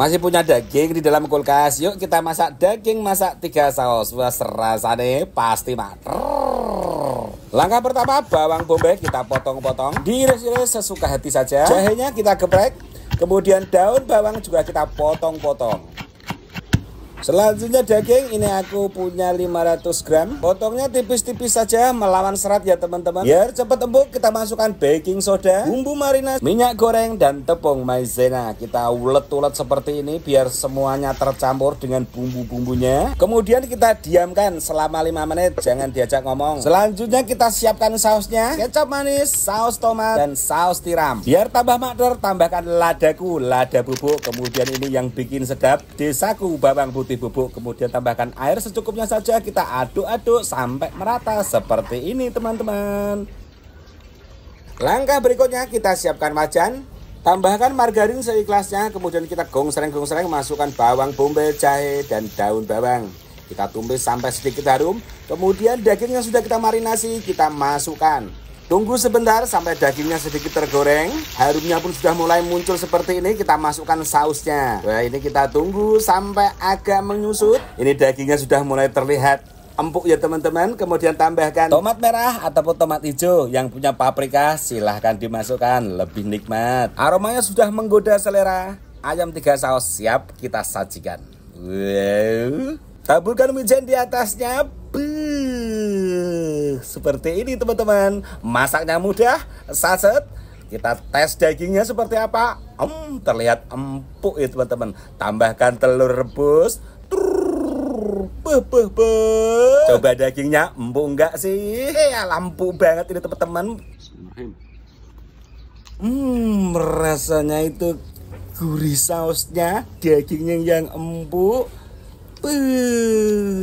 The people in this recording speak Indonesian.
Masih punya daging di dalam kulkas. Yuk kita masak daging masak tiga saus. Wah nih pasti mantap Langkah pertama bawang bombay kita potong-potong, diiris-iris sesuka hati saja. Jahenya kita geprek, kemudian daun bawang juga kita potong-potong. Selanjutnya daging ini aku punya 500 gram Potongnya tipis-tipis saja melawan serat ya teman-teman ya. Biar cepat empuk kita masukkan baking soda Bumbu marinas minyak goreng dan tepung maizena Kita ulet-ulet seperti ini biar semuanya tercampur dengan bumbu-bumbunya Kemudian kita diamkan selama 5 menit Jangan diajak ngomong Selanjutnya kita siapkan sausnya Kecap manis, saus tomat, dan saus tiram Biar tambah makdor tambahkan ladaku, lada bubuk Kemudian ini yang bikin sedap Desaku babang putih putih bubuk kemudian tambahkan air secukupnya saja kita aduk-aduk sampai merata seperti ini teman-teman langkah berikutnya kita siapkan wajan tambahkan margarin seikhlasnya kemudian kita gongsreng-gongsreng masukkan bawang bombay jahe dan daun bawang kita tumis sampai sedikit harum kemudian daging yang sudah kita marinasi kita masukkan Tunggu sebentar sampai dagingnya sedikit tergoreng. Harumnya pun sudah mulai muncul seperti ini. Kita masukkan sausnya. Wah, ini kita tunggu sampai agak menyusut. Ini dagingnya sudah mulai terlihat empuk ya teman-teman kemudian tambahkan tomat merah ataupun tomat hijau yang punya paprika silahkan dimasukkan lebih nikmat aromanya sudah menggoda selera ayam tiga saus siap kita sajikan wow taburkan wijen di atasnya Buh seperti ini teman-teman Masaknya mudah, saset Kita tes dagingnya seperti apa om Terlihat empuk ya teman-teman Tambahkan telur rebus buh, buh, buh. Coba dagingnya empuk enggak sih? Ya lampu banget ini teman-teman Hmm, rasanya itu gurih sausnya, dagingnya yang empuk. Buh.